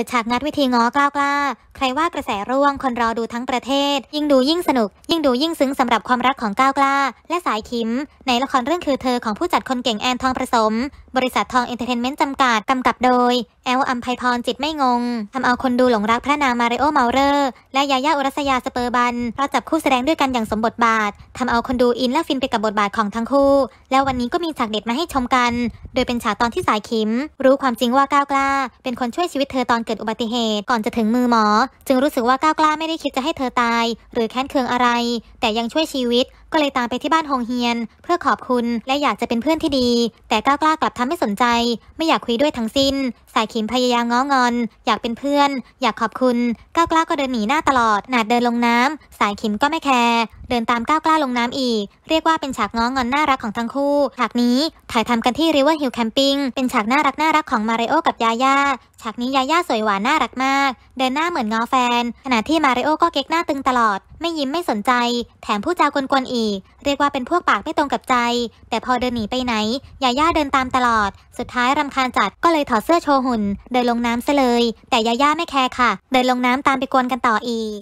ิดฉากงัดวิธีง้อกล้าวกล้า ใครว่ากระแสร่วงคนรอดูทั้งประเทศ ยิ่งดูยิ่งสนุก ยิ่งดูยิ่ง ซึ้งสำหรับความรักของก้าวกล้า และสายคิม ในละครเรื่องคือเธอของผู้จัดคนเก่งแอนทองผสม บริษัท ทอง เอนเตอร์เทนเมนต์จำกัดกำกับโดยแอลอัมไพพรจิตไม่งงทำเอาคนดูหลงรักพระนางมาริโอเมาเรอร์ และยายาอุรัสยาสเปอร์บันเพราะจับคู่แสดงด้วยกันอย่างสมบทบาททำเอาคนดูอินและฟินไปกับบทบาทของทั้งคู่ แล้ววันนี้ก็มีฉากเด็ดมาให้ชมกัน โดยเป็นฉากตอนที่สายขิมรู้ความจริงว่าก้าวกล้า เป็นคนช่วยชีวิตเธอตอนเกิดอุบัติเหตุ ก่อนจะถึงมือหมอ จึงรู้สึกว่าก้าวกล้าไม่ได้คิดจะให้เธอตาย หรือแค้นเคืองอะไร แต่ยังช่วยชีวิตก็เลยตามไปที่บ้านฮงเฮียน เพื่อขอบคุณและอยากจะเป็นเพื่อนที่ดี แต่ก้าวกล้ากลับทำไม่สนใจ ไม่อยากคุยด้วยทั้งสิ้น สายขิมพยายามง้องอน อยากเป็นเพื่อน อยากขอบคุณก้าวกล้าก็เดินหนีหน้าตลอด หนาดเดินลงน้ำ สายขิมก็ไม่แคร์เดินตามก้าวกล้าลงน้ำอีก เรียกว่าเป็นฉากง้องอนน่ารักของทั้งคู่ฉากนี้ถ่ายทำกันที่ริเวอร์ฮิลแคมปิ้งเป็นฉากน่ารักน่ารักของมาริโอกับยาย่าฉากนี้ยาย่าสวยหวานน่ารักมาก เดินหน้าเหมือนงอแฟน ขณะที่มาริโอก็เก๊กหน้าตึงตลอด ไม่ยิ้มไม่สนใจ แถมผู้จากวนๆอีก เรียกว่าเป็นพวกปากไม่ตรงกับใจแต่พอเดินหนีไปไหนยาย่าเดินตามตลอด สุดท้ายรำคาญจัดก็เลยถอดเสื้อโชว์หุ่นเดินลงน้ำซะเลย แต่ยาย่าไม่แคร์ค่ะ เดินลงน้ำตามไปกวนกันต่ออีก